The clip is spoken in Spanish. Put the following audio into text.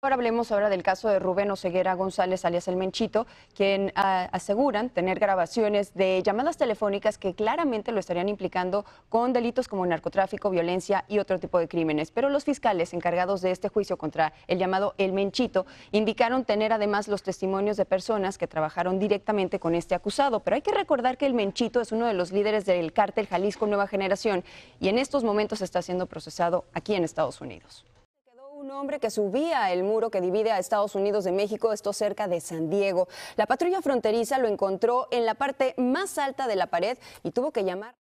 Ahora hablemos ahora del caso de Rubén Oseguera González, alias El Menchito, quien ah, aseguran tener grabaciones de llamadas telefónicas que claramente lo estarían implicando con delitos como narcotráfico, violencia y otro tipo de crímenes. Pero los fiscales encargados de este juicio contra el llamado El Menchito indicaron tener además los testimonios de personas que trabajaron directamente con este acusado. Pero hay que recordar que El Menchito es uno de los líderes del cártel Jalisco Nueva Generación y en estos momentos está siendo procesado aquí en Estados Unidos. Un hombre que subía el muro que divide a Estados Unidos de México, esto cerca de San Diego. La patrulla fronteriza lo encontró en la parte más alta de la pared y tuvo que llamar.